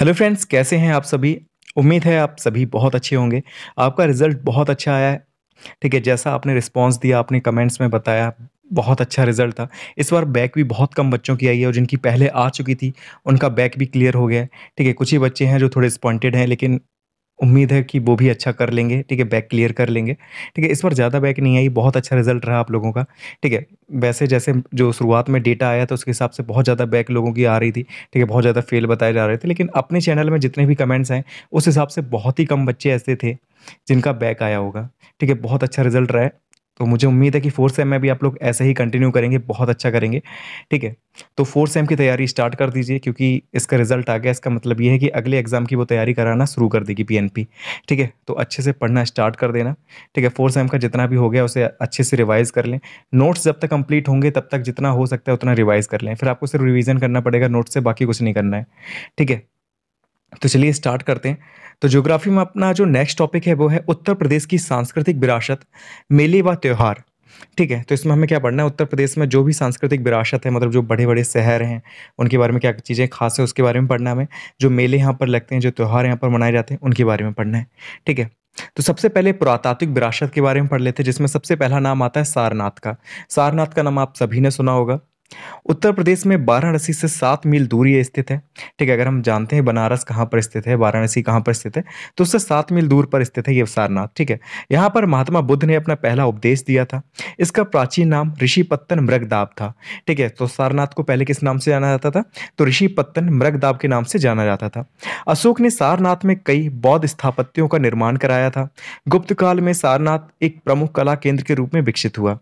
hello friends कैसे हैं आप सभी उम्मीद है आप सभी बहुत अच्छे होंगे आपका रिज़ल्ट बहुत अच्छा आया है ठीक है जैसा आपने रिस्पांस दिया आपने कमेंट्स में बताया बहुत अच्छा रिजल्ट था इस बार बैक भी बहुत कम बच्चों की आई है और जिनकी पहले आ चुकी थी उनका बैक भी क्लियर हो गया है ठीक है कुछ ही बच्चे हैं जो थोड़े स्पॉन्टेड हैं लेकिन उम्मीद है कि वो भी अच्छा कर लेंगे ठीक है बैक क्लियर कर लेंगे ठीक है इस बार ज़्यादा बैक नहीं आई बहुत अच्छा रिजल्ट रहा आप लोगों का ठीक है वैसे जैसे जो शुरुआत में डेटा आया तो उसके हिसाब से बहुत ज़्यादा बैक लोगों की आ रही थी ठीक है बहुत ज़्यादा फेल बताए जा रहे थे लेकिन अपने चैनल में जितने भी कमेंट्स हैं उस हिसाब से बहुत ही कम बच्चे ऐसे थे जिनका बैक आया होगा ठीक है बहुत अच्छा रिजल्ट रहा है तो मुझे उम्मीद है कि फोर्थ सेम में भी आप लोग ऐसे ही कंटिन्यू करेंगे बहुत अच्छा करेंगे ठीक है तो फोर्थ सेम की तैयारी स्टार्ट कर दीजिए क्योंकि इसका रिजल्ट आ गया इसका मतलब ये है कि अगले एग्ज़ाम की वो तैयारी कराना शुरू कर देगी पीएनपी ठीक है तो अच्छे से पढ़ना स्टार्ट कर देना ठीक है फोर्थ सेम का जितना भी हो गया उसे अच्छे से रिवाइज़ कर लें नोट्स जब तक कंप्लीट होंगे तब तक जितना हो सकता है उतना रिवाइज़ कर लें फिर आपको सिर्फ रिविज़न करना पड़ेगा नोट्स से बाकी कुछ नहीं करना है ठीक है तो चलिए स्टार्ट करते हैं तो ज्योग्राफी में अपना जो नेक्स्ट टॉपिक है वो है उत्तर प्रदेश की सांस्कृतिक विरासत मेले व त्यौहार ठीक है तो इसमें हमें क्या पढ़ना है उत्तर प्रदेश में जो भी सांस्कृतिक विरासत है मतलब जो बड़े बड़े शहर हैं उनके बारे में क्या चीज़ें खास है उसके बारे में पढ़ना हमें जो मेले यहाँ पर लगते हैं जो त्यौहार यहाँ पर मनाए जाते हैं उनके बारे में पढ़ना है ठीक है तो सबसे पहले पुरातात्विक विरासत के बारे में पढ़ लेते हैं जिसमें सबसे पहला नाम आता है सारनाथ का सारनाथ का नाम आप सभी ने सुना होगा उत्तर प्रदेश में वाराणसी से सात मील दूरी स्थित है ठीक है अगर हम जानते हैं बनारस कहाँ पर स्थित है वाराणसी कहाँ पर स्थित है तो उससे सात मील दूर पर स्थित है ये सारनाथ ठीक है यहाँ पर महात्मा बुद्ध ने अपना पहला उपदेश दिया था इसका प्राचीन नाम ऋषि पत्तन मृगदाब था ठीक है तो सारनाथ को पहले किस नाम से जाना जाता था तो ऋषि पत्तन मृगदाब के नाम से जाना जाता था अशोक ने सारनाथ में कई बौद्ध स्थापत्यों का निर्माण कराया था गुप्त काल में सारनाथ एक प्रमुख कला केंद्र के रूप में विकसित हुआ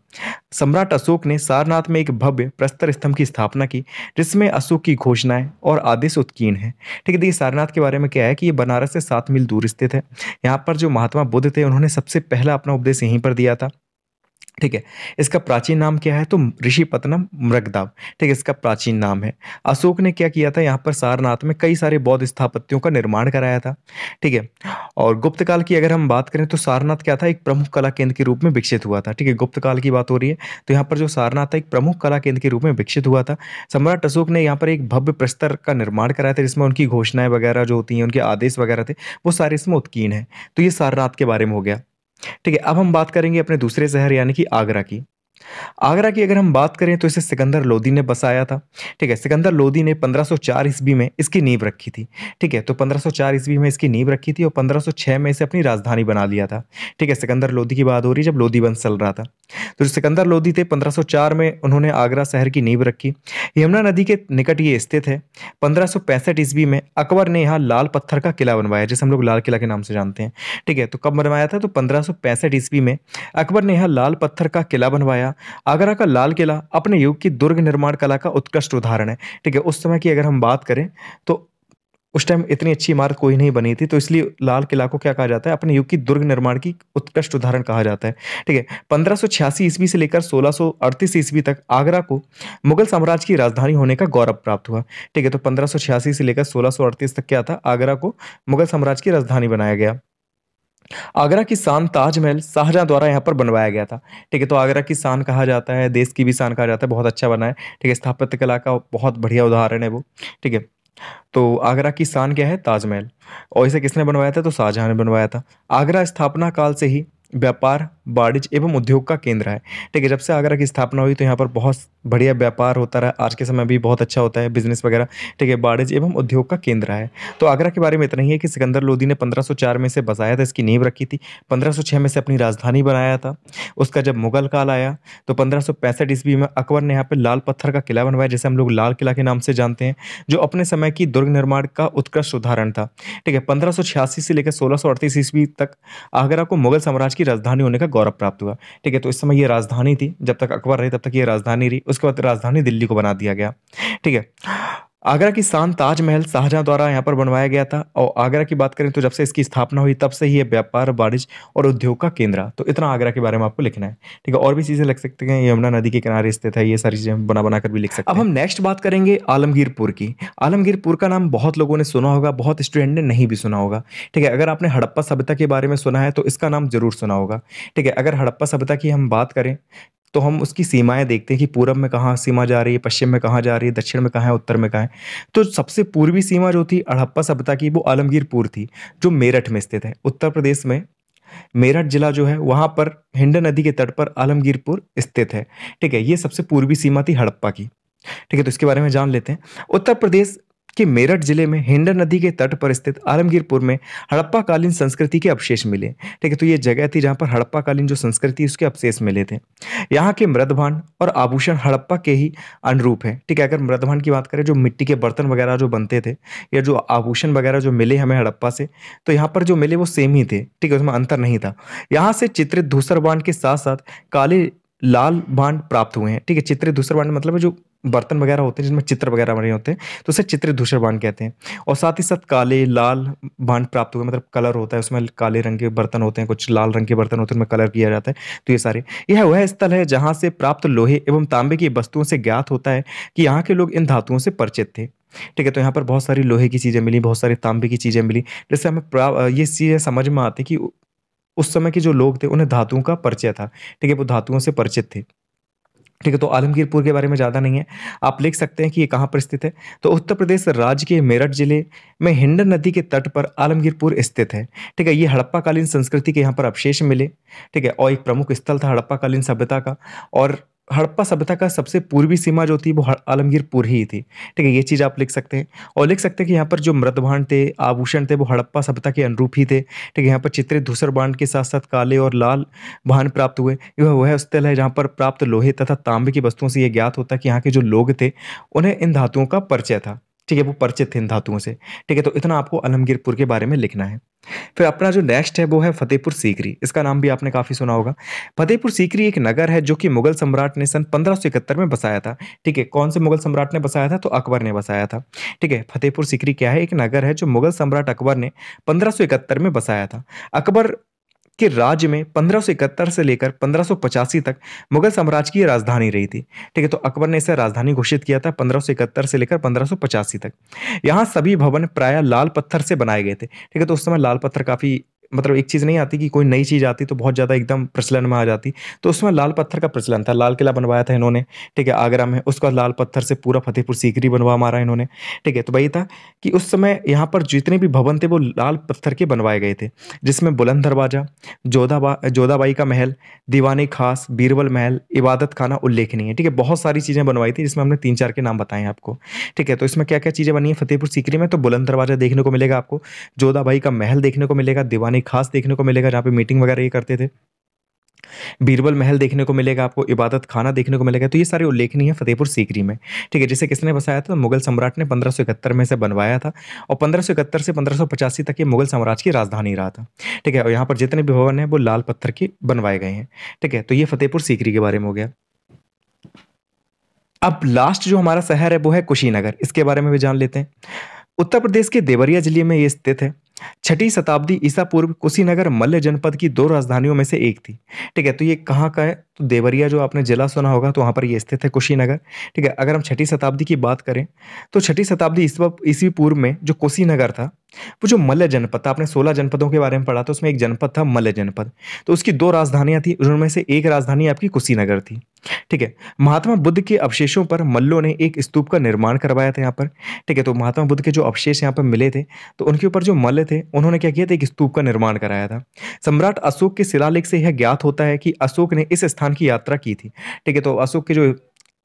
सम्राट अशोक ने सारनाथ में एक भव्य प्रस्तर स्तंभ की स्थापना की जिसमें अशोक की घोषणाएं और आदेश उत्कीर्ण है ठीक है देखिए तो सारनाथ के बारे में क्या है कि ये बनारस से सात मील दूर स्थित है यहाँ पर जो महात्मा बुद्ध थे उन्होंने सबसे पहला अपना उपदेश यहीं पर दिया था ठीक है इसका प्राचीन नाम क्या है तो ऋषि पतनम मृगदाव ठीक है इसका प्राचीन नाम है अशोक ने क्या किया था यहाँ पर सारनाथ में कई सारे बौद्ध स्थापत्यों का निर्माण कराया था ठीक है और गुप्त काल की अगर हम बात करें तो सारनाथ क्या था एक प्रमुख कला केंद्र के रूप में विकसित हुआ था ठीक है गुप्त काल की बात हो रही है तो यहाँ पर जो सारनाथ था एक प्रमुख कला केंद्र के रूप में विकसित हुआ था सम्राट अशोक ने यहाँ पर एक भव्य प्रस्तर का निर्माण कराया था जिसमें उनकी घोषणाएं वगैरह जो होती हैं उनके आदेश वगैरह थे वो सारे इसमें उत्कीर्ण है तो ये सारनाथ के बारे में हो गया ठीक है अब हम बात करेंगे अपने दूसरे शहर यानी कि आगरा की आगरा की अगर हम बात करें तो इसे सिकंदर लोदी ने बसाया था ठीक है सिकंदर लोदी ने 1504 ईस्वी में इसकी नींव रखी थी ठीक है तो 1504 ईस्वी में इसकी नींव रखी थी और 1506 में इसे अपनी राजधानी बना लिया था ठीक है सिकंदर लोदी की बात हो रही जब लोदी वंश चल रहा था तो जो सिकंदर लोदी थे 1504 में उन्होंने आगरा शहर की नींव रखी यमुना नदी के निकट ये स्थित है पंद्रह ईस्वी में अकबर ने यहाँ लाल पत्थर का किला बनवाया जिसे हम लोग लाल किला के नाम से जानते हैं ठीक है तो कब बनवाया था तो पंद्रह ईस्वी में अकबर ने यहाँ लाल पत्थर का किला बनवाया आगरा का लाल किला अपने युग की दुर्ग निर्माण कला का उत्कृष्ट उदाहरण है ठीक है उस समय की अगर हम बात करें तो उस टाइम इतनी अच्छी इमारत कोई नहीं बनी थी तो इसलिए लाल किला को क्या कहा जाता है अपने युग की दुर्ग निर्माण की उत्कृष्ट उदाहरण कहा जाता है ठीक है पंद्रह ईस्वी से लेकर 1638 ईस्वी तक आगरा को मुगल साम्राज्य की राजधानी होने का गौरव प्राप्त हुआ ठीक है तो पंद्रह से लेकर सोलह तक क्या था आगरा को मुगल साम्राज्य की राजधानी बनाया गया आगरा की शान ताजमहल शाहजहाँ द्वारा यहाँ पर बनवाया गया था ठीक है तो आगरा की शान कहा जाता है देश की भी शान कहा जाता है बहुत अच्छा बना है ठीक है स्थापत्य कला का बहुत बढ़िया उदाहरण है वो ठीक है तो आगरा की शान क्या है ताजमहल और इसे किसने बनवाया था तो शाहजहाँ ने बनवाया था आगरा स्थापना काल से ही व्यापार वाणिज्य एवं उद्योग का केंद्र है ठीक है जब से आगरा की स्थापना हुई तो यहाँ पर बहुत बढ़िया व्यापार होता रहा आज के समय भी बहुत अच्छा होता है बिजनेस वगैरह ठीक है वाणिज्य एवं उद्योग का केंद्र है तो आगरा के बारे में इतना ही है कि सिकंदर लोधी ने 1504 में इसे बसाया था इसकी नींव रखी थी 1506 में इसे अपनी राजधानी बनाया था उसका जब मुगल काल आया तो पंद्रह ईस्वी में अकबर ने यहाँ पर लाल पत्थर का किला बनवाया जिसे हम लोग लाल किला के नाम से जानते हैं जो अपने समय की दुर्ग निर्माण का उत्कृष्ट उदाहरण था ठीक है पंद्रह से लेकर सोलह ईस्वी तक आगरा को मुगल साम्राज्य की राजधानी होने का गौरव प्राप्त हुआ ठीक है तो इस समय ये राजधानी थी जब तक अकबर रहे तब तक ये राजधानी रही उसके बाद राजधानी दिल्ली को बना दिया गया ठीक है आगरा की शान ताजमहल शाहजहाँ द्वारा यहाँ पर बनवाया गया था और आगरा की बात करें तो जब से इसकी स्थापना हुई तब से ही ये व्यापार वाणिज्य और उद्योग का केंद्र तो इतना आगरा के बारे में आपको लिखना है ठीक है और भी चीज़ें लिख सकते हैं यमुना नदी के किनारे स्थित है ये सारी चीज़ें बना बना कर भी लिख सकते हैं अब हम नेक्स्ट बात करेंगे आलमगीरपुर की आलमगीरपुर का नाम बहुत लोगों ने सुना होगा बहुत स्टूडेंट ने नहीं भी सुना होगा ठीक है अगर आपने हड़प्पा सभ्यता के बारे में सुना है तो इसका नाम जरूर सुना होगा ठीक है अगर हड़प्पा सभ्यता की हम बात करें तो हम उसकी सीमाएं देखते हैं कि पूरब में कहाँ सीमा जा रही है पश्चिम में कहाँ जा रही है दक्षिण में कहाँ है उत्तर में कहाँ है तो सबसे पूर्वी सीमा जो थी हड़प्पा सभ्यता की वो आलमगीरपुर थी जो मेरठ में स्थित है उत्तर प्रदेश में मेरठ जिला जो है वहाँ पर हिंडन नदी के तट पर आलमगीरपुर स्थित है ठीक है ये सबसे पूर्वी सीमा थी हड़प्पा की ठीक है तो इसके बारे में जान लेते हैं उत्तर प्रदेश कि मेरठ जिले में हिंडन नदी के तट पर स्थित आलमगीरपुर में हड़प्पाकालीन संस्कृति के अवशेष मिले ठीक है तो ये जगह थी जहाँ पर हड़प्पाकालीन जो संस्कृति उसके अवशेष मिले थे यहाँ के मृदभान और आभूषण हड़प्पा के ही अनुरूप है ठीक है अगर मृदभान की बात करें जो मिट्टी के बर्तन वगैरह जो बनते थे या जो आभूषण वगैरह जो मिले हमें हड़प्पा से तो यहाँ पर जो मिले वो सेम ही थे ठीक है उसमें अंतर नहीं था यहाँ से चित्रित धूसर बांड के साथ साथ काले लाल बांड प्राप्त हुए हैं ठीक है चित्रित धूसर बांड मतलब जो बर्तन वगैरह होते हैं जिनमें चित्र वगैरह बने होते हैं तो उसे चित्र धूसर बांध कहते हैं और साथ ही साथ काले लाल बांध प्राप्त हुए मतलब कलर होता है उसमें काले रंग के बर्तन होते हैं कुछ लाल रंग के बर्तन होते हैं उनमें कलर किया जाता है तो ये सारे यह वह स्थल है जहाँ से प्राप्त लोहे एवं तांबे की वस्तुओं से ज्ञात होता है कि यहाँ के लोग इन धातुओं से परिचित थे ठीक है तो यहाँ पर बहुत सारी लोहे की चीज़ें मिली बहुत सारी तांबे की चीज़ें मिली जैसे हमें ये चीज़ें समझ में आती कि उस समय के जो लोग थे उन्हें धातुओं का परिचय था ठीक है वो धातुओं से परिचित थे ठीक है तो आलमगीरपुर के बारे में ज़्यादा नहीं है आप लिख सकते हैं कि ये कहाँ पर स्थित है तो उत्तर प्रदेश राज्य के मेरठ जिले में हिंडन नदी के तट पर आलमगीरपुर स्थित है ठीक है ये हड़प्पाकालीन संस्कृति के यहाँ पर अवशेष मिले ठीक है और एक प्रमुख स्थल था हड़प्पाकालीन सभ्यता का और हड़प्पा सभ्यता का सबसे पूर्वी सीमा जो थी वो आलमगीरपुर ही थी ठीक है ये चीज़ आप लिख सकते हैं और लिख सकते हैं कि यहाँ पर जो मृतभांड थे आभूषण थे वो हड़प्पा सभ्यता के अनुरूप ही थे ठीक है यहाँ पर चित्रित धूसर बाण के साथ साथ काले और लाल भान प्राप्त हुए यह वह स्थल है जहाँ पर प्राप्त लोहे तथा तांबे की वस्तुओं से ये ज्ञात होता है कि यहाँ के जो लोग थे उन्हें इन धातुओं का परिचय था ठीक है वो परिचित थे इन धातुओं से ठीक है तो इतना आपको आलमगीरपुर के बारे में लिखना है फिर अपना जो नेक्स्ट है वो है फतेहपुर सीकरी इसका नाम भी आपने काफ़ी सुना होगा फतेहपुर सीकरी एक नगर है जो कि मुगल सम्राट ने सन पंद्रह में बसाया था ठीक है कौन से मुगल सम्राट ने बसाया था तो अकबर ने बसाया था ठीक है फतेहपुर सीकरी क्या है एक नगर है जो मुगल सम्राट अकबर ने पंद्रह में बसाया था अकबर के राज्य में पंद्रह से लेकर पंद्रह तक मुगल साम्राज्य की राजधानी रही थी ठीक है तो अकबर ने इसे राजधानी घोषित किया था पंद्रह से लेकर पंद्रह तक यहाँ सभी भवन प्राय लाल पत्थर से बनाए गए थे ठीक है तो उस समय लाल पत्थर काफ़ी मतलब एक चीज़ नहीं आती कि कोई नई चीज़ आती तो बहुत ज़्यादा एकदम प्रचलन में आ जाती तो उसमें लाल पत्थर का प्रचलन था लाल किला बनवाया था इन्होंने ठीक है आगरा में उसका लाल पत्थर से पूरा फतेहपुर सीकरी बनवा मारा इन्होंने ठीक है तो वही था कि उस समय यहाँ पर जितने भी भवन थे वो लाल पत्थर के बनवाए गए थे जिसमें बुलंद दरवाजा जोधाबा जोधाबाई का महल दीवानी खास बीरबल महल इबादत खाना उल्लेखनीय ठीक है बहुत सारी चीज़ें बनवाई थी जिसमें हमने तीन चार के नाम बताए आपको ठीक है तो इसमें क्या क्या चीज़ें बनी है फतेहपुर सीकरी में तो बुलंद दरवाजा देखने को मिलेगा आपको जोधाबाई का महल देखने को मिलेगा दीवानी खाने खास देखने को मिलेगा जहाँ पे मीटिंग वगैरह ये करते थे बीरबल महल देखने को मिलेगा आपको इबादत खाना देखने को मिलेगा तो ये सारे उल्लेखनीय है फतेहपुर सीकरी में ठीक है जिसे किसने बसाया था मुगल सम्राट ने पंद्रह में से बनवाया था और पंद्रह से पंद्रह तक ये मुगल साम्राज्य की राजधानी रहा था ठीक है और यहाँ पर जितने भी भवन है वो लाल पत्थर के बनवाए गए हैं ठीक है तो ये फतेहपुर सीकरी के बारे में हो गया अब लास्ट जो हमारा शहर है वो है कुशीनगर इसके बारे में भी जान लेते हैं उत्तर प्रदेश के देवरिया जिले में ये स्थित है छठी शताब्दी ईसा पूर्व कुशीनगर मल्ल जनपद की दो राजधानियों में से एक थी ठीक है तो ये कहाँ का है तो देवरिया जो आपने जिला सुना होगा तो वहाँ पर ये स्थित है कुशीनगर ठीक है अगर हम छठी शताब्दी की बात करें तो छठी शताब्दी ईस्वी पूर्व में जो कुशीनगर था वो जो मल्ल जनपद था आपने सोलह जनपदों के बारे में पढ़ा था तो उसमें एक जनपद था मल्ल जनपद तो उसकी दो राजधानियां थी उनमें से एक राजधानी आपकी कुशीनगर थी ठीक है महात्मा बुद्ध के अवशेषों पर मल्लों ने एक स्तूप का निर्माण करवाया था यहाँ पर ठीक है तो महात्मा बुद्ध के जो अवशेष यहाँ पर मिले थे तो उनके ऊपर जो मल्ल थे उन्होंने क्या किया था एक स्तूप का निर्माण कराया था सम्राट अशोक के शिलालेख से यह ज्ञात होता है कि अशोक ने इस स्थान की यात्रा की थी ठीक है तो अशोक के जो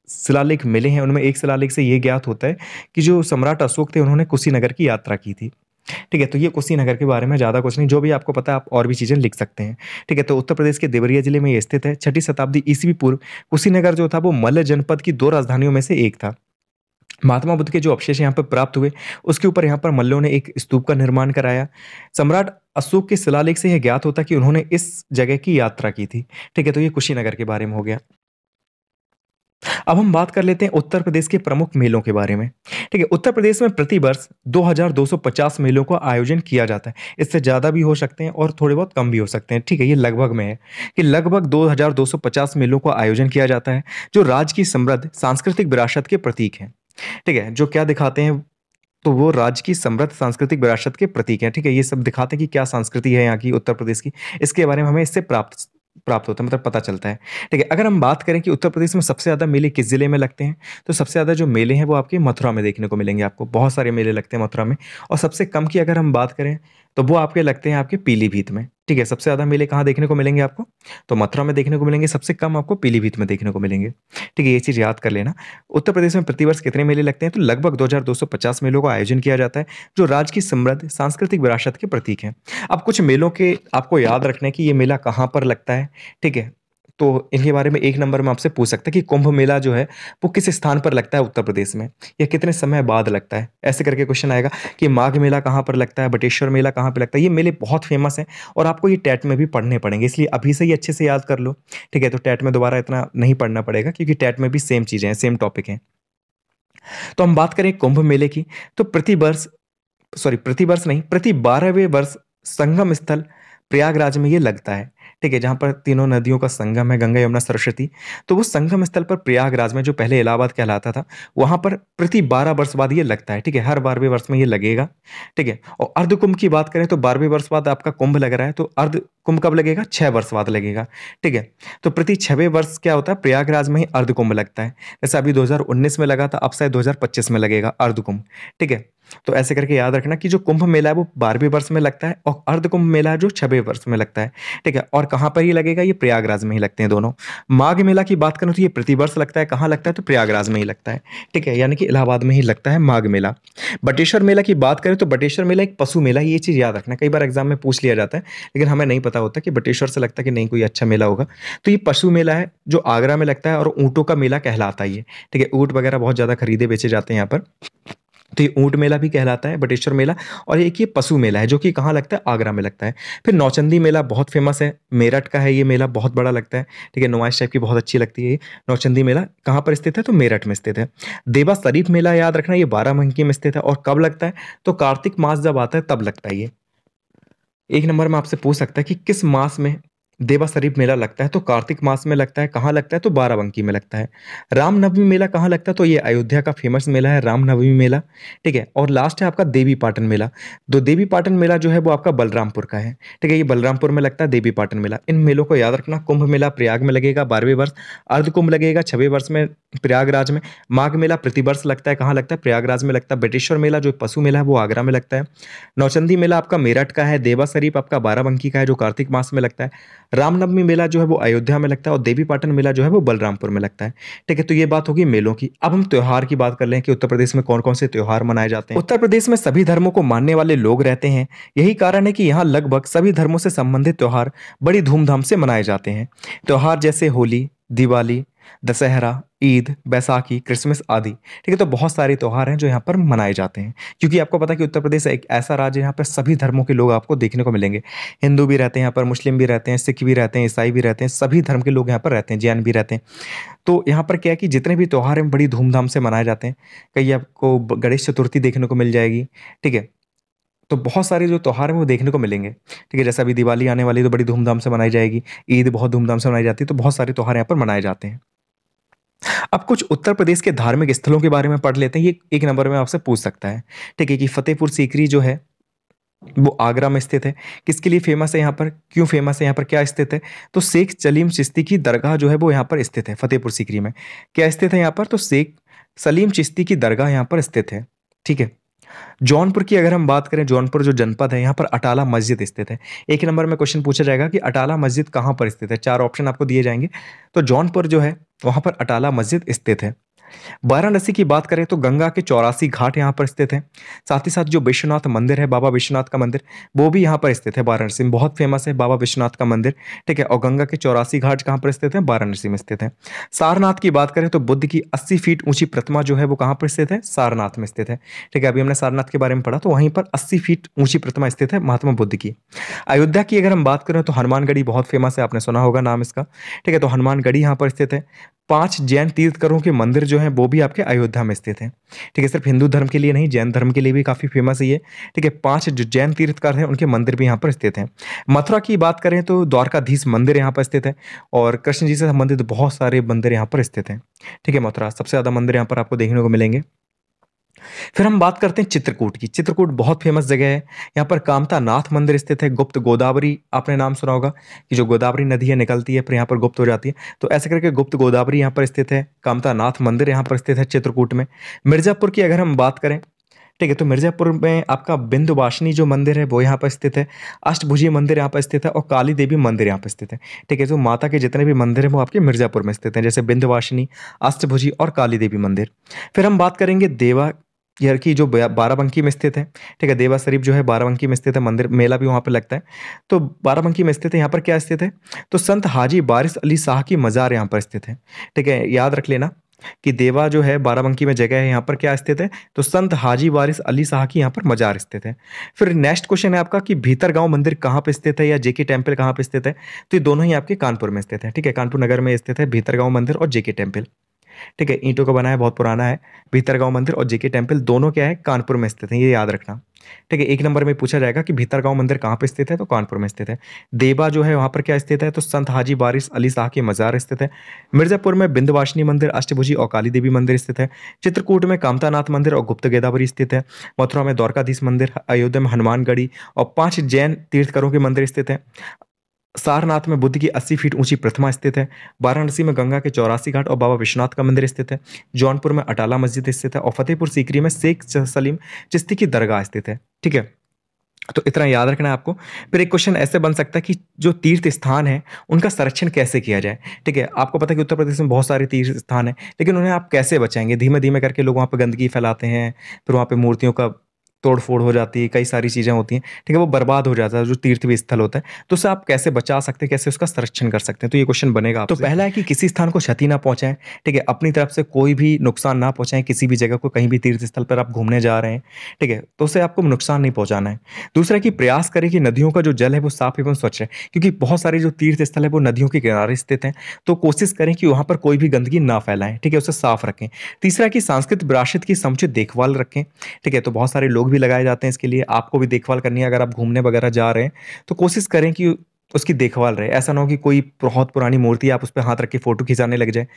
शिलालेख मिले हैं उनमें एक शिलालेख से यह ज्ञात होता है कि जो सम्राट अशोक थे उन्होंने कुशीनगर की यात्रा की थी ठीक है तो ये कुशी नगर के बारे में ज़्यादा कुछ नहीं जो भी आपको पता है आप और भी चीज़ें लिख सकते हैं ठीक है तो उत्तर प्रदेश के देवरिया जिले में ये स्थित है छठी शताब्दी ईस्वी पूर्व कुशीनगर जो था वो मल्ल जनपद की दो राजधानियों में से एक था महात्मा बुद्ध के जो अवशेष यहाँ पर प्राप्त हुए उसके ऊपर यहाँ पर मल्लों ने एक स्तूप का निर्माण कराया सम्राट अशोक के शिलालेख से यह ज्ञात होता कि उन्होंने इस जगह की यात्रा की थी ठीक है तो ये कुशीनगर के बारे में हो गया अब हम बात कर लेते हैं उत्तर प्रदेश के प्रमुख मेलों के बारे में ठीक है उत्तर प्रदेश में प्रति वर्ष 2250 मेलों का आयोजन किया जाता है इससे ज़्यादा भी हो सकते हैं और थोड़े बहुत कम भी हो सकते हैं ठीक है ये लगभग में है कि लगभग 2250 मेलों का आयोजन किया जाता है जो राज्य की समृद्ध सांस्कृतिक विरासत के प्रतीक हैं ठीक है जो क्या दिखाते हैं तो वो राज्य की समृद्ध सांस्कृतिक विरासत के प्रतीक हैं ठीक है ये सब दिखाते हैं कि क्या संस्कृति है यहाँ की उत्तर प्रदेश की इसके बारे में हमें इससे प्राप्त प्राप्त होता है मतलब पता चलता है ठीक है अगर हम बात करें कि उत्तर प्रदेश में सबसे ज़्यादा मेले किस ज़िले में लगते हैं तो सबसे ज़्यादा जो मेले हैं वो आपके मथुरा में देखने को मिलेंगे आपको बहुत सारे मेले लगते हैं मथुरा में और सबसे कम की अगर हम बात करें तो वो आपके लगते हैं आपके पीलीभीत में ठीक है सबसे ज़्यादा मेले कहाँ देखने को मिलेंगे आपको तो मथुरा में देखने को मिलेंगे सबसे कम आपको पीलीभीत में देखने को मिलेंगे ठीक है ये चीज़ याद कर लेना उत्तर प्रदेश में प्रतिवर्ष कितने मेले लगते हैं तो लगभग 2250 मेलों का आयोजन किया जाता है जो राज्य की समृद्ध सांस्कृतिक विरासत के प्रतीक हैं अब कुछ मेलों के आपको याद रखना है कि ये मेला कहाँ पर लगता है ठीक है तो इनके बारे में एक नंबर में आपसे पूछ सकते हैं कि कुंभ मेला जो है वो किस स्थान पर लगता है उत्तर प्रदेश में या कितने समय बाद लगता है ऐसे करके क्वेश्चन आएगा कि माघ मेला कहाँ पर लगता है बटेश्वर मेला कहाँ पर लगता है ये मेले बहुत फेमस हैं और आपको ये टैट में भी पढ़ने पड़ेंगे इसलिए अभी से ही अच्छे से याद कर लो ठीक है तो टैट में दोबारा इतना नहीं पढ़ना पड़ेगा क्योंकि टैट में भी सेम चीज़ें हैं सेम टॉपिक हैं तो हम बात करें कुंभ मेले की तो प्रति वर्ष सॉरी प्रति वर्ष नहीं प्रति बारहवें वर्ष संगम स्थल प्रयागराज में ये लगता है ठीक है जहाँ पर तीनों नदियों का संगम है गंगा यमुना सरस्वती तो वो संगम स्थल पर प्रयागराज में जो पहले इलाहाबाद कहलाता था वहाँ पर प्रति बारह वर्ष बाद ये लगता है ठीक है हर बारहवें वर्ष में ये लगेगा ठीक है और अर्ध कुंभ की बात करें तो बारहवें वर्ष बाद आपका कुंभ लग रहा है तो अर्ध कुंभ कब लगेगा छः वर्ष बाद लगेगा ठीक है तो प्रति छवें वर्ष क्या होता है प्रयागराज में ही अर्ध कुंभ लगता है जैसे अभी 2019 में लगा था अब शायद 2025 में लगेगा अर्ध कुंभ ठीक है तो ऐसे करके याद रखना कि जो कुंभ मेला है वो बारहवें वर्ष में लगता है और अर्ध कुंभ मेला जो छबे वर्ष में लगता है ठीक है और कहाँ पर ही लगेगा ये प्रयागराज में ही लगते हैं दोनों माघ मेला की बात करें तो ये प्रतिवर्ष लगता है कहाँ लगता है तो प्रयागराज में ही लगता है ठीक है यानी कि इलाहाबाद में ही लगता है माघ मेला बटेश्वर मेला की बात करें तो बटेश्वर मेला एक पशु मेला ये चीज़ याद रखना कई बार एग्जाम में पूछ लिया जाता है लेकिन हमें नहीं पता होता कि बटेश्वर से लगता है कि नहीं कोई अच्छा मेला होगा तो ये पशु मेला है जो आगरा में लगता है और ऊँटों का मेला कहलाता ही है ठीक है ऊँट वगैरह बहुत ज़्यादा खरीदे बेचे जाते हैं यहाँ पर तो ये ऊँट मेला भी कहलाता है बटेश्वर मेला और एक ये पशु मेला है जो कि कहाँ लगता है आगरा में लगता है फिर नौचंदी मेला बहुत फेमस है मेरठ का है ये मेला बहुत बड़ा लगता है ठीक है नुमाइश टाइप की बहुत अच्छी लगती है ये नौचंदी मेला कहाँ पर स्थित है तो मेरठ में स्थित है देवा शरीफ मेला याद रखना ये बाराबंकी में स्थित है और कब लगता है तो कार्तिक मास जब आता है तब लगता है ये एक नंबर में आपसे पूछ सकता है कि किस मास में देवा शरीफ मेला लगता है तो कार्तिक मास में लगता है कहाँ लगता है तो बाराबंकी में लगता है रामनवमी मेला कहाँ लगता है तो ये अयोध्या का फेमस मेला है रामनवमी मेला ठीक है और लास्ट है आपका देवी पाटन मेला तो देवी पाटन मेला जो है वो आपका बलरामपुर का है ठीक है ये बलरामपुर में लगता है देवी पाटन मेला इन मेलों को याद रखना कुंभ मेला प्रयाग में लगेगा बारहवें वर्ष अर्ध कुंभ लगेगा छवें वर्ष में प्रयागराज में माघ मेला प्रतिवर्ष लगता है कहाँ लगता है प्रयागराज में लगता है बेटेश्वर मेला जो पशु मेला है वो आगरा में लगता है नौचंदी मेला आपका मेरठ का है देवा शरीफ आपका बाराबंकी का है जो कार्तिक मास में लगता है रामनवमी मेला जो है वो अयोध्या में लगता है और देवी पाटन मेला जो है वो बलरामपुर में लगता है ठीक है तो ये बात होगी मेलों की अब हम त्यौहार की बात कर लें कि उत्तर प्रदेश में कौन कौन से त्यौहार मनाए जाते हैं उत्तर प्रदेश में सभी धर्मों को मानने वाले लोग रहते हैं यही कारण है कि यहाँ लगभग सभी धर्मों से संबंधित त्यौहार बड़ी धूमधाम से मनाए जाते हैं त्यौहार जैसे होली दिवाली दशहरा ईद बैसाखी क्रिसमस आदि ठीक है तो बहुत सारे त्यौहार हैं जो यहाँ पर मनाए जाते हैं क्योंकि आपको पता है कि उत्तर प्रदेश एक ऐसा राज्य है यहाँ पर सभी धर्मों के लोग आपको देखने को मिलेंगे हिंदू भी रहते हैं यहाँ पर मुस्लिम भी रहते हैं सिख भी रहते हैं ईसाई भी रहते हैं सभी धर्म के लोग यहाँ पर रहते हैं जैन भी रहते हैं तो यहाँ पर क्या है कि जितने भी त्यौहार हैं बड़ी धूमधाम से मनाए जाते हैं कहीं आपको गणेश चतुर्थी देखने को मिल जाएगी ठीक है तो बहुत सारे जो त्यौहार हैं वो देखने को मिलेंगे ठीक है जैसे अभी दिवाली आने वाली तो बड़ी धूमधाम से मनाई जाएगी ईद बहुत धूमधाम से मनाई जाती है तो बहुत सारे त्यौहार यहाँ पर मनाए जाते हैं अब कुछ उत्तर प्रदेश के धार्मिक स्थलों के बारे में पढ़ लेते हैं ये एक नंबर में आपसे पूछ सकता है ठीक है कि फतेहपुर सीकरी जो है वो आगरा में स्थित है किसके लिए फेमस है यहाँ पर क्यों फेमस है यहाँ पर क्या स्थित है तो शेख सलीम चिश्ती की दरगाह जो है वो यहाँ पर स्थित है फतेहपुर सीकरी में क्या स्थित है यहाँ पर तो शेख सलीम चिश्ती की दरगाह यहाँ पर स्थित है ठीक है जौनपुर की अगर हम बात करें जौनपुर जो जनपद है यहाँ पर अटाला मस्जिद स्थित है एक नंबर में क्वेश्चन पूछा जाएगा कि अटाला मस्जिद कहाँ पर स्थित है चार ऑप्शन आपको दिए जाएंगे तो जौनपुर जो है वहाँ पर अटाला मस्जिद स्थित है वाराणसी की बात करें तो गंगा के चौरासी घाट यहाँ पर स्थित हैं साथ ही साथ जो विश्वनाथ मंदिर है बाबा विश्वनाथ का मंदिर वो भी यहाँ पर स्थित है वाराणसी में बहुत फेमस है बाबा विश्वनाथ का मंदिर ठीक है और गंगा के चौरासी घाट कहाँ पर स्थित है वाराणसी में स्थित है सारनाथ की बात करें तो बुद्ध की अस्सी फीट ऊंची प्रतिमा जो है वो कहाँ पर स्थित है सारनाथ में स्थित है ठीक है अभी हमने सारनाथ के बारे में पढ़ा तो वहीं पर अस्सी फीट ऊंची प्रतिमा स्थित है महात्मा बुद्ध की अयोध्या की अगर हम बात करें तो हनुमानगढ़ी बहुत फेमस है आपने सुना होगा नाम इसका ठीक है तो हनुमानगढ़ी यहाँ पर स्थित है पांच जैन तीर्थकरों के मंदिर जो हैं वो भी आपके अयोध्या में स्थित हैं ठीक है सिर्फ हिंदू धर्म के लिए नहीं जैन धर्म के लिए भी काफ़ी फेमस है ये ठीक है पांच जो जैन तीर्थकर हैं उनके मंदिर भी यहाँ पर स्थित हैं मथुरा की बात करें तो द्वारकाधीश मंदिर यहाँ पर स्थित है और कृष्ण जी से संबंधित बहुत सारे मंदिर यहाँ पर स्थित हैं ठीक है मथुरा सबसे ज़्यादा मंदिर यहाँ पर आपको देखने को मिलेंगे फिर हम बात करते हैं चित्रकूट की चित्रकूट बहुत फेमस जगह है यहाँ पर कामता नाथ मंदिर स्थित है गुप्त गोदावरी आपने नाम सुना होगा कि जो गोदावरी नदी है निकलती है फिर यहाँ पर गुप्त हो जाती है तो ऐसे करके गुप्त गोदावरी यहाँ पर स्थित है कामता नाथ मंदिर यहाँ पर स्थित है चित्रकूट में मिर्ज़ापुर की अगर हम बात करें ठीक है तो मिर्ज़ापुर में आपका बिंदुवाशिनी जो मंदिर है वो यहाँ पर स्थित है अष्टभुजी मंदिर यहाँ पर स्थित है और काली देवी मंदिर यहाँ पर स्थित है ठीक है जो तो माता के जितने भी मंदिर हैं वो आपके मिर्ज़ापुर में स्थित हैं जैसे बिंदुवाशिनी अष्टभुजी और काली देवी मंदिर फिर हम बात करेंगे देवा यह की जो बाराबंकी में स्थित है ठीक है देवा शरीफ जो है बाराबंकी में स्थित है मंदिर मेला भी वहाँ पर लगता है तो बाराबंकी में स्थित है यहाँ पर क्या स्थित है तो संत हाजी बारिश अली शाह की मज़ार यहाँ पर स्थित है ठीक है याद रख लेना कि देवा जो है बाराबंकी में जगह है यहाँ पर क्या स्थित है तो संत हाजी वारिस अली शाह की यहाँ पर मजार स्थित है फिर नेक्स्ट क्वेश्चन है आपका कि भीतर गांव मंदिर कहाँ पर स्थित है या जेके टेम्पल कहाँ पर स्थित है तो ये दोनों ही आपके कानपुर में स्थित है ठीक है कानपुर नगर में स्थित है भीतर गांव मंदिर और जेके टेम्पल ठीक है ईंटों का बना है बहुत पुराना है भीतरगांव मंदिर और जेके टेम्पल दोनों क्या है कानपुर में स्थित है ये याद रखना ठीक है एक नंबर में पूछा जाएगा कि भीतरगांव मंदिर कहाँ पर स्थित है तो कानपुर में स्थित है देवा जो है वहाँ पर क्या स्थित है तो संत हाजी बारिश अली शाह के मजार स्थित है मिर्जापुर में बिंदवाशिनी मंदिर अष्टभुजी और काली देवी मंदिर स्थित है चित्रकूट में कामतानाथ मंदिर और गुप्त गेदावरी स्थित है मथुरा में द्वारकाधीश मंदिर अयोध्या में हनुमानगढ़ी और पाँच जैन तीर्थकरों के मंदिर स्थित है सारनाथ में बुद्ध की 80 फीट ऊंची प्रतिमा स्थित है वाराणसी में गंगा के चौरासी घाट और बाबा विश्वनाथ का मंदिर स्थित है जौनपुर में अटाला मस्जिद स्थित है और फतेहपुर सीकरी में शेख सलीम चिश्ती की दरगाह स्थित है ठीक है तो इतना याद रखना है आपको फिर एक क्वेश्चन ऐसे बन सकता है कि जो तीर्थ स्थान है उनका संरक्षण कैसे किया जाए ठीक है आपको पता है कि उत्तर प्रदेश में बहुत सारे तीर्थ स्थान हैं लेकिन उन्हें आप कैसे बचाएंगे धीमे धीमे करके लोग वहाँ पर गंदगी फैलाते हैं फिर वहाँ पर मूर्तियों का तोड़ फोड़ हो जाती है कई सारी चीज़ें होती हैं ठीक है वो बर्बाद हो जाता है जो तीर्थ भी स्थल होता है तो उसे आप कैसे बचा सकते हैं कैसे उसका संरक्षण कर सकते हैं तो ये क्वेश्चन बनेगा तो पहला है कि किसी स्थान को क्षति ना पहुंचाएं ठीक है अपनी तरफ से कोई भी नुकसान ना पहुंचाएं किसी भी जगह को कहीं भी तीर्थ स्थल पर आप घूमने जा रहे हैं ठीक है तो उसे आपको नुकसान नहीं पहुँचाना है दूसरा कि प्रयास करें कि नदियों का जो जल है वो साफ एवं स्वच्छ है क्योंकि बहुत सारे जो तीर्थ स्थल है वो नदियों के किनारे स्थित हैं तो कोशिश करें कि वहाँ पर कोई भी गंदगी ना फैलाएं ठीक है उसे साफ रखें तीसरा कि सांस्कृतिक विरासत की समुचित देखभाल रखें ठीक है तो बहुत सारे लोग भी लगाए जाते हैं इसके लिए आपको भी देखभाल करनी है अगर आप घूमने वगैरह जा रहे हैं तो कोशिश करें कि उसकी देखभाल रहे ऐसा ना हो कि कोई बहुत पुरानी मूर्ति आप उस पर हाथ रख के फ़ोटो खिंचाने लग जाए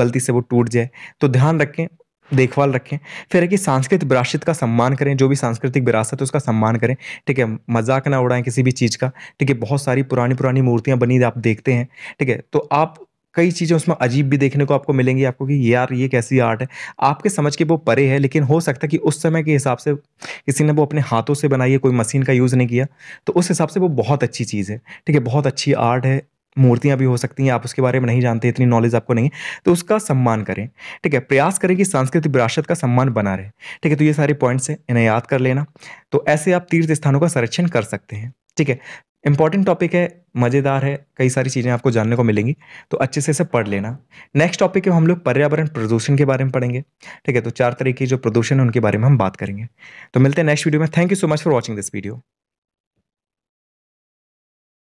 गलती से वो टूट जाए तो ध्यान रखें देखभाल रखें फिर है कि सांस्कृतिक विरासत का सम्मान करें जो भी सांस्कृतिक विरासत है उसका सम्मान करें ठीक है मजाक ना उड़ाएं किसी भी चीज़ का ठीक है बहुत सारी पुरानी पुरानी मूर्तियाँ बनी आप देखते हैं ठीक है तो आप कई चीज़ें उसमें अजीब भी देखने को आपको मिलेंगी आपको कि यार ये कैसी आर्ट है आपके समझ के वो परे है लेकिन हो सकता है कि उस समय के हिसाब से किसी ने वो अपने हाथों से बनाई है कोई मशीन का यूज़ नहीं किया तो उस हिसाब से वो बहुत अच्छी चीज़ है ठीक है बहुत अच्छी आर्ट है मूर्तियाँ भी हो सकती हैं आप उसके बारे में नहीं जानते इतनी नॉलेज आपको नहीं तो उसका सम्मान करें ठीक है प्रयास करें कि सांस्कृतिक विरासत का सम्मान बना रहे ठीक है तो ये सारे पॉइंट्स हैं इन्हें याद कर लेना तो ऐसे आप तीर्थ स्थानों का संरक्षण कर सकते हैं ठीक है इंपॉर्टेंट टॉपिक है मज़ेदार है कई सारी चीज़ें आपको जानने को मिलेंगी तो अच्छे से इसे पढ़ लेना नेक्स्ट टॉपिक है हम लोग पर्यावरण प्रदूषण के बारे में पढ़ेंगे ठीक है तो चार तरह जो प्रदूषण है उनके बारे में हम बात करेंगे तो मिलते हैं नेक्स्ट वीडियो में thank you so much for watching this video